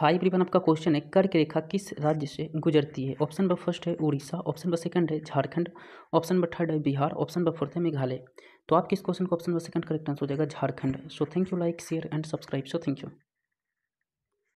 high everyone आपका question है कर्क रेखा किस राज्य से गुजरती है ऑप्शन नंबर फर्स्ट है उड़ीसा ऑप्शन नंबर सेकंड है झारखंड ऑप्शन नंबर थर्ड है बिहार ऑप्शन नंबर फोर्थ है मेघालय तो आपके किस क्वेश्चन का option number second correct answer हो जाएगा Jharkhand so thank you like share and subscribe so thank you